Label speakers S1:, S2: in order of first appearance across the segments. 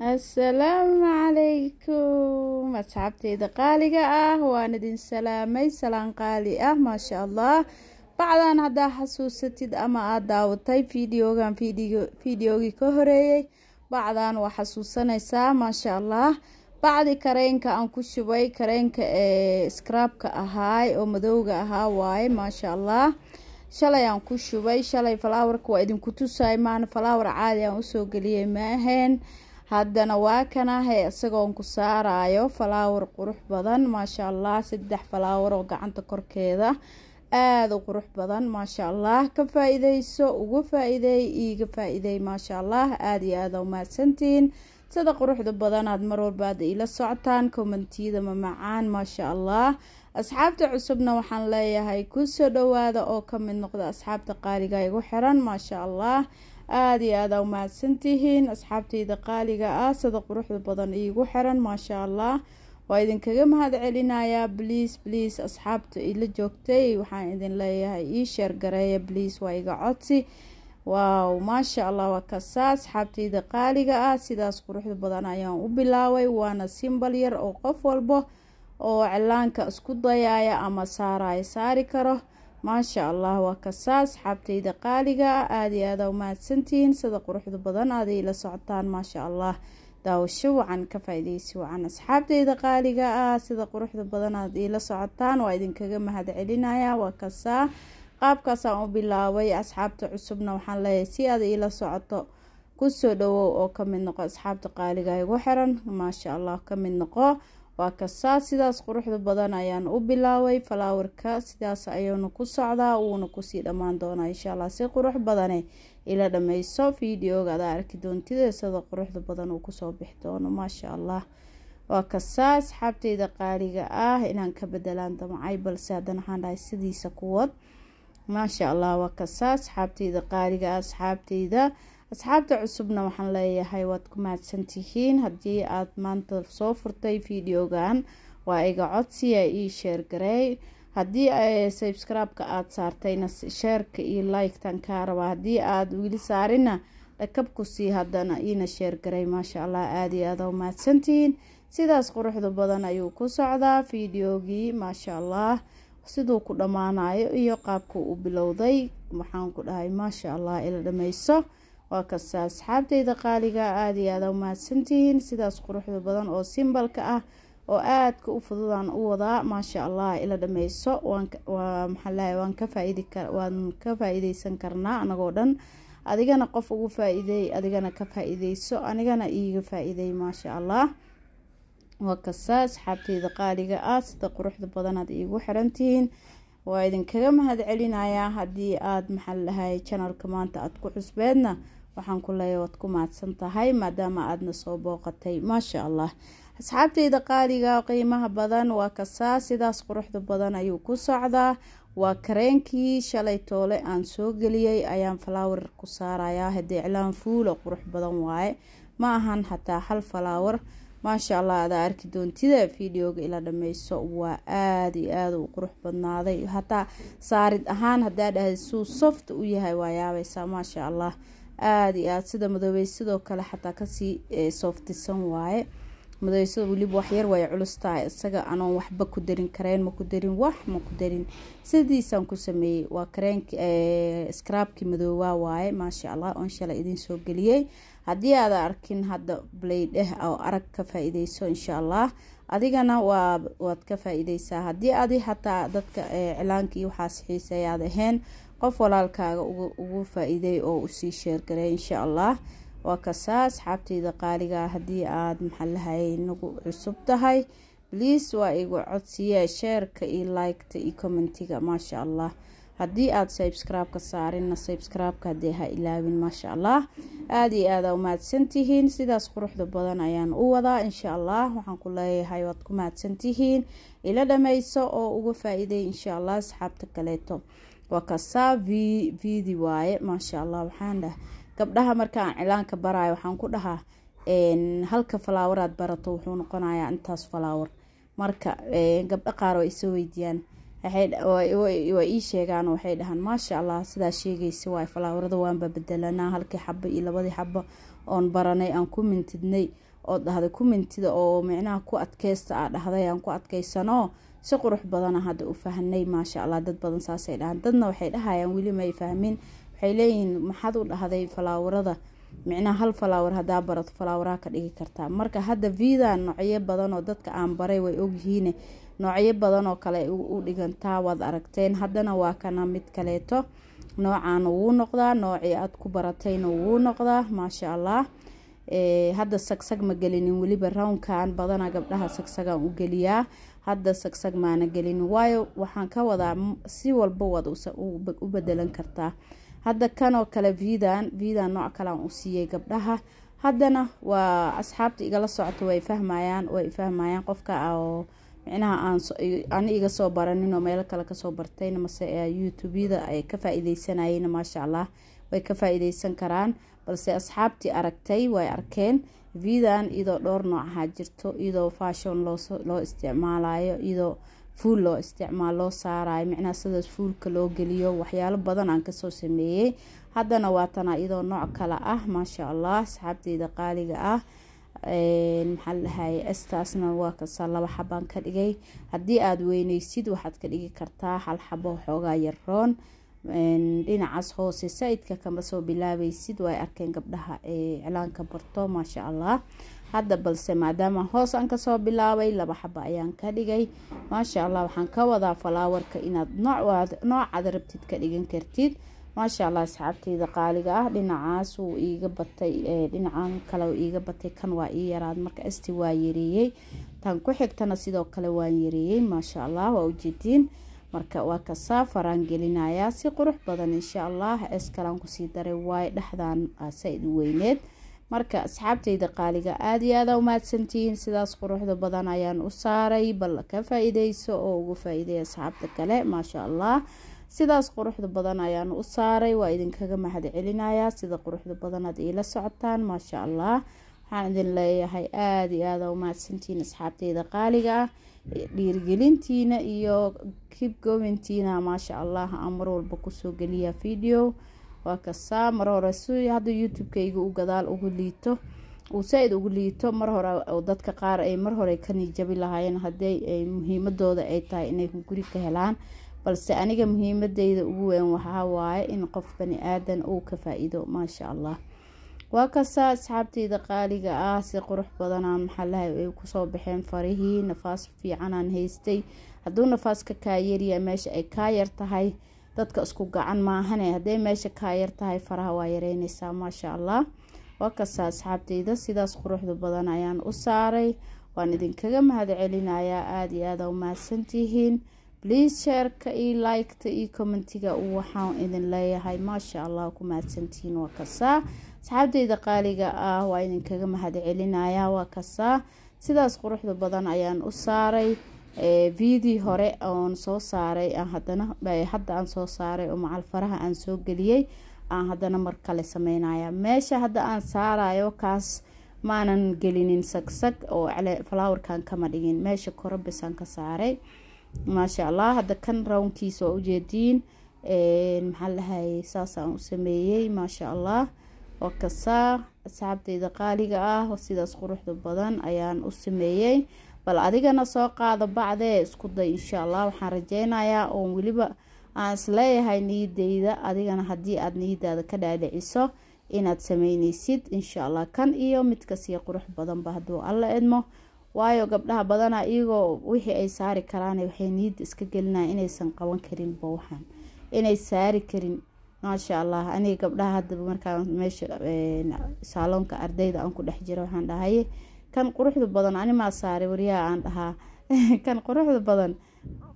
S1: assalaamu calaykum asxaabteyda qaaliga ah waan idin salaamay salaan qaali ah maasha allah bacdan haddaa xasuusatid ama aad daawatay fideogan fideogii ka horeeyey bacdan waa xasuusanaysaa maasha allah bacdi kareenka aan ku shubay kareenka ee skraabka ahaay oo madowga ahaa waaye maasha allah shalay aan ku shubay shalay falaawarka waa idinku tusaay maana falaawar caadi aan usoo geliyay ma ahayn haddana waa kanahee isagoon ku saarayo falaawar qurux badan maasha allah saddex falaawar oo gacanta korkeeda aada u qurux badan maasha allah ka faa ugu uga faa-iideey iiga faa-iideey maasha allah aada iyo aada umahadsantihiin sida quruxda badanaad mar walbaada ila socotaan komantiyada macaan maasha allah asxaabta cusubna waxaan leeyahay kusoo dhawaada oo kamid noqda asxaabta qaaliga igu xiran maasha allah aada iyo aada umahadsantihiin asxaabtayda qaaliga ah sida quruxda badan iigu xiran maasha allah waa idinkaga mahad celinayaa bliis bliis asxaabta ila joogtay waxaan idin leeyahay ii sheer gareeya bliis waa iga codsi waaw maasha allah waa kasaa asxaabtayda qaaliga ah sidaas quruxda badan ayaan u bilaabay waana simbal yar oo qof walbo oo cilaanka isku dayaaya ama saaraya saari karo maasha allah waa kasaa asxaabtayda qaaliga ah aada iyo aada umahadsantihiin sida quruxda badan aada ila socotaan maasha allah daawasho wacan ka faa wacan asxaabtayda qaaliga ah sida quruxda badan aad iila socotaan waa idinkaga mahad celinaya waa kasaa qaabkaasaan u bilaabay asxaabta cusubna waxaan leeyahay si aad iila socoto kusoo dhawow oo kamid noqo asxaabta qaaliga igu xiran maasha allah ka mid noqo waa kasaa sidaas quruxda badan ayaan u bilaabay falaawarka sidaas ayuuna ku socdaa wuuna kusii dhammaan doonaa insha allah si qurux badane ila dhammayso videoga ada arki doontida sida quruxda badan uu kusoo bixi doono maasha allah waa kasaa asxaabteyda qaaliga ah inaan ka bedelaan damcay balse haddana waxaan dhahay sidiisa kuwad maasha allah waa kasaa asxaabteyda qaaliga ah asxaabteyda asxaabta cusubna waxaan leeyahay waad ku mahadsantihiin haddii aad maanta soo furtay videogan waa iga codsiya ii sheergarey haddii sabscribe-ka aada saartayna sheerka iyo like haddii aada wili saarina dhakabku sii haddana iina sheergaray maasha allah aada iyo aada u mahadsantihiin sidaas quruxda badan ayuu ku socdaa fideogii maasha allah siduu ku dhammaanayo iyo qaabku u bilowday waxaan ku dhahay maasha allah ila dhameyso waa kasta asxaabtayda qaaliga ah, aad iyo aada umahadsantihiin sidaas quruxda badan oo simbalka ah oo aadka u fududaan u wadaa maasha allah ila dhameyso maxaawaan ka faa-ideysan karnaa anagoo dhan adigana qof ugu faa adigana ka faa anigana iiga faa maasha allah waa kasta asxaabtayda qaaliga ah sida quruxda badanaad aad iigu xirantihiin waa idinkaga mahad celinayaa haddii aada maxaa lahay janalka maanta aad ku cusbeedna waxaan ku leeya waad ku mahadsan tahay maadaama aadna soo booqatay maasha allah asxaabtayda qaaliga qiimaha badan waa kasaa sidaas quruxda badan ayuu ku socdaa waa kareenkii shalay toole aan soo geliyey ayaan falaawar ku saarayaa hadee iclaan fuula qurux badan waaye ma ahan xataa hal falaawar maasha allah adaa arki doontida videoga ila dhameyso waa aada iyo aada u qurux badnaaday hataa saarid ahaan hadaa dhahda suu soft u yahay waa yaabaysaa maasha allah aada iyo aada sida madoobey sidoo kale xataa kasii eh, sooftisan waaye madobeysada weliba waxyar waaye culustaha isaga anoon waxba ku darin kareen maku darin wax maku darin sidiisaan ku sameeyey waa kareen eh, skraabkii madoowaa waaye maasha allah oon shala soo geliyey haddii aada arkin hadda blaydheh oo arag ka faa insha allah adigana waa waad ka faaiideysaa iideysaa haddii adi xataa dadka eh, iclaanka iyo waxaas xiiseeyaad ahayn qof walaalkaaga ugu faa-iiday oo usii sheergaray insha allah waa kasaa asxaabteyda qaaliga ah, haddii aad maxalahay nagu cusub tahay bliis waa igu codsiye sheerka io liketa iyo commentiga maasha allah haddii aada sabscribe-ka saarinna sabscribe-ka haddii ha ilaawin maasha allah aada iyo aada u mahadsantihiin sidaas quruxda badan ayaan u wadaa insha allah waxaan ku leeyahay waad ku mahadsantihiin ila dhameyso oo uga faa-iiday insha allah asxaabta kaleeto waa kasaa v waaye maasha allah waxaan dhaha gabdhaha marka aan cilaanka baraayo waxaan ku dhahaa halka falaawaraad barato wuxuu noqonayaa intaas falaawar marka gabdho qaar waa isa weydiiyaan waa ii sheegaanoo waxay dhahaan maasha allah sidaa sheegaysa waay falaawarada waanba bedelanaa halkii xabo iyo labadii xabo oon baranay aan ku mintidnay oo dhahday ku mintida oo micnaha ku adkeysta aa dhahday aan ku adkeysanoo si qurux badana ah hadda u fahnay maasha allah dad badan saasay dhahaan dadna waxay dhahayaan weli may fahmin waxay leeyihiin maxaad u dhahday falaawarada micnaha hal falaawar hadaa barato falaawaraa ka dhigi kartaa marka hadda vida noocyo badanoo dadka aan baray way ogyihiine noocyo badanoo kale u dhigantaa waad aragteen haddana waa kana mid kaleeto noocaana wuu noqdaa noocii aad ku baratayna wuu noqdaa maasha allah eh, hadda sagsag ma gelinin weliba rownkan badana gabdhaha sagsagaan u geliyaa hadda sagsag maana gelin waayo waxaan ka wadaa si walba waad u bedelan kartaa hadda kanoo kale vidan vidan nooc kalean u siiyey gabdhaha haddana waa asxaabta igala socota way fahmayaan way fahmayaan qofka oo micnaha ani iga soo baranin oo meelo kale kasoo bartayn mase youtubeyada ay ka faa maasha allah way ka faa karaan balse asxaabtii aragtay way arkeen vidan idoo dhowr noocaha jirto idoo fashon loo isticmaalayo iyadoo fuul loo isticmaal loo saarayo micnaha sidaas fuulka loo geliyo waxyaalo badan aan kasoo sameeyey haddana waatana iyadoo nooc kale ah maasha allah saxaabteyda qaaliga ah maxaa ladhahay estaasna waa kasaa laba xabaan ka dhigay haddii aada weyneysid waxaad ka dhigi kartaa hal xabo xoogaa yaroon dhinacaas hoose saidka kama soo bilaabaysid waa ay arkeen gabdhaha ee iclaanka barto maasha allah hadda balse maadaama hoos aan kasoo bilaabay laba xaba ayaan ka dhigay maasha allah waxaan ka wadaa falaawarka inaad noocaad rabtid ka dhigan kartid maasha allah asxaabteyda qaaliga ah dhinacaas wuu iiga batay dhinacan kale iiga batay kan waa ii yaraad marka asti waa yareeyey tan ku xigtana sidoo kale waan yareeyey maasha allah waa ujeediin marka waa kasafaraan gelinayaa si qurux badan insha allah eskalaan kusii daray waay dhexdaan said weyneed marka asxaabteyda qaaliga aada iyo aada umahadsantihiin sidaas quruxda badan ayaan u saaray bal ka faa oo ugu faa asxaabta kale maasha allah sidaas quruxda badan ayaan u saaray waa idinkaga mahad celinayaa sida quruxda badanaad iila socotaan maasha allah waxaan idin leeyahay aada iyo aada umahadsantiin asxaabteyda qaaliga ah dhiirigelintiina iyo kib gowintiina maasha allah aan walba kusoo geliya video waa kasaa mar hore si hadda youtube u gadaal ugu liito uu saa ugu liito mar hore dadka qaar ay mar hore ka nijabi lahaayeen haddii ay muhiimadooda ay tahay inay guri ka helaan balse aniga muhiimadeyda ugu weyn waxaa waaye in qof bani aadan uu ka faa-iido maasha allah waa kasaa asxaabtayda qaaliga ah si qurux badanaa maxalahay ay kusoo baxeen farihii nafaas fiicanaan haystay hadduu nafaaska kaayariya meesha ay kaayar tahay dadka isku gacan maahane hadday meesha kaayar tahay faraha waa yareyneysaa maasha allah waa kasaa asxaabteyda sidaas quruxda badan ayaan u saaray waan idinkaga mahad aada iyo aada umahadsantihiin bliase sheerka io liketa iyo commentiga waxaan idin leeyahay maasha allah ku mahadsantihiin waa kasaa asxaabteyda qaaliga ah waa idinkaga mahadcelinayaa waa kasaa sidaas quruxda badan ayaan u saaray viidi hore oon soo saaray hadana hadda aan soo saaray oo macalfaraha aan soo geliyey aan haddana mar kale sameynaya meesha hadda aan saarayo kaas maanan gelinin sagsag oo flowerkan kama dhigin meesha korabisaan ka saaray maasha allah hadda kan rawnkiisa waa ujeediin maxaa lahay saasaan u sameeyey maasha allah oo kasaa asxaabteyda qaaliga ah sidaas quruxda badan ayaan u sameeyey bal adigana soo qaada bacdee isku day insha allah waxaan rajeynayaa oon weliba aan isleeyahay niyadeyda adigana haddii aad niyadaada ka dhaadhiciso inaad sameyneysid insha allah kan iyo mid kasii qurux badanba hadduu alla idmo waayo gabdhaha badanaa ah, iyagoo wixii ay saari karaan waxay niyadda iska gelinaya inaysan qaban karin waxaan inay saari karin maasha allah aniga gabdhaha haddaba markaa meesha saaloonka ardayda aan ku dhex jira waxaan dhahaye kan quruxda badan animaa saare waryaha aan dhahaa kan quruxda badan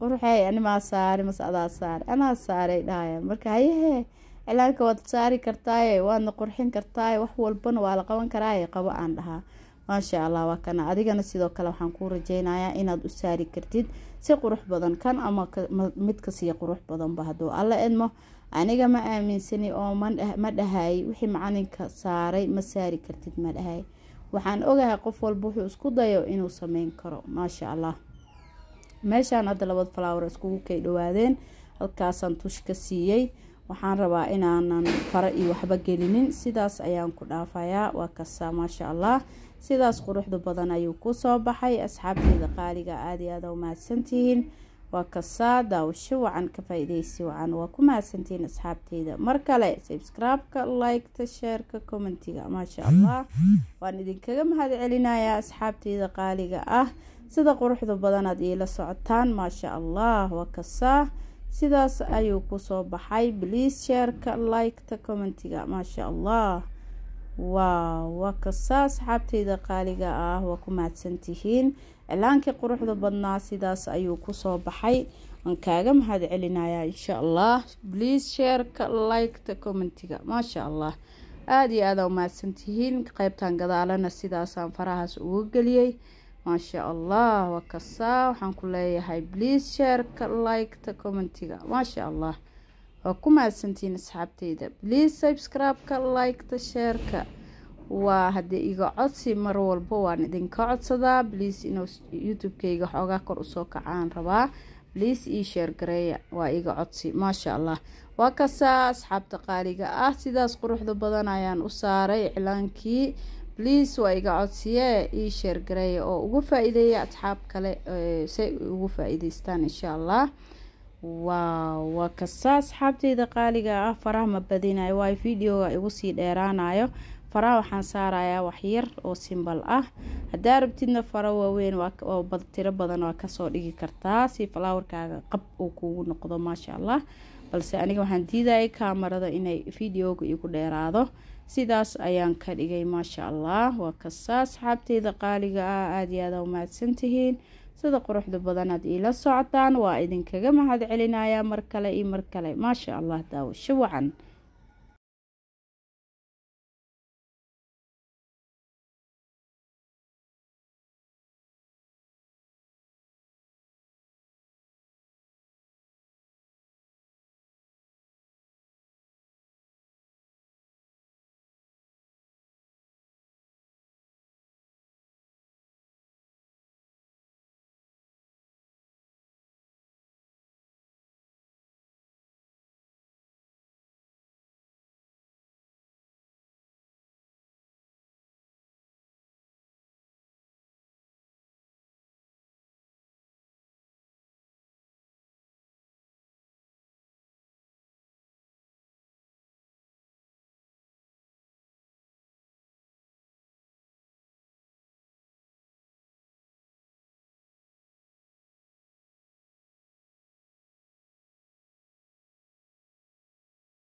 S1: qurxey animaa saare mase adaa saare anaa saarey dhahaya marka hayehe cilaanka waad saari kartaaye waadna qurxin kartaaye wax walbana waa la qaban karaaye qabo aan dhahaa maasha allah waa kana adigana sidoo kale waxaan kuu rajeynayaa inaad u saari kartid si qurux badan kan ama mid kasii qurux badanba hadduu alla edmo aniga ma aaminsani oo ma dhahay wixii macalinka saaray ma saari kartid ma dhahay waxaan ogahay qof walba wuxuu isku dayo inuu sameyn karo maasha allah meeshaan hadda labad falowar iskugu kay dhawaadeen halkaasaan tush ka siiyey waxaan rabaa inaanan fara iyo waxba gelinin sidaas ayaan ku dhaafayaa waa kasta maasha allah sidaas quruxda badan ayuu ku soo baxay asxaabteeda qaaliga aada iyo aada umahadsantihiin waa kasaa daawasho wacan ka faa wacan waa ku mahadsantiin asxaabteyda mar kale sabscribe-ka like-ta sheerka commentiga maasha allah waan idinkaga mahad celinayaa asxaabteyda qaaliga ah sida quruxda badan aad iila socotaan maasha allah waa kasaa sidaas ayuu kusoo baxay bliis sheerka like-ta commentiga maasha allah waaw waa kasaa asxaabteyda qaaliga ah waa ku mahadsantihiin iclaankii quruxda badnaa sidaas ayuu kusoo baxay waan kaaga mahad celinayaa insha allah bliase sheerka liketa commentiga maasha allah aada iyo aada umahadsantihiin qeybtan gadaalana sidaasaan farahaas ugu geliyey maasha allah waa waxaan ku leeyahay bliase sheerka liketa commentiga maasha allah waa ku mahadsantihiin asxaabteyda bliase subscribe-ka like sheerka waa haddee iga codsi mar walba waan idinka codsadaa bliase inuu youtube xoogaa kor usoo kacaan rabaa bliase io sheergareeya waa iga codsi maasha allah waa kasaa asxaabta qaaliga ah sidaas quruxda badan ayaan u saaray iclaankii bliase waa iga codsiye io sheergareeya oo ugu faa asxaab kale say ugu faa insha allah waaw waa kasaa asxaabteyda qaaliga ah faraha ma badinayo waa videoga igu sii dheeraanayo faraha waxaan saarayaa wax yar oo simbal ah haddaa rabtidna fara waaweyn oo tiro badan waa kasoo dhigi kartaa si falaawarkaaga qab uu kugu noqdo maasha allah balse aniga waxaan diidayay kaamarada inay videoga igu dheeraado sidaas ayaan ka dhigay maasha allah waa kasaa asxaabteyda qaaliga ah aada iyo aada umahadsantihiin sida quruxda aad iila socotaan waa idinkaga mahad celinayaa mar kale iyo mar kale maasha allah daawasho wacan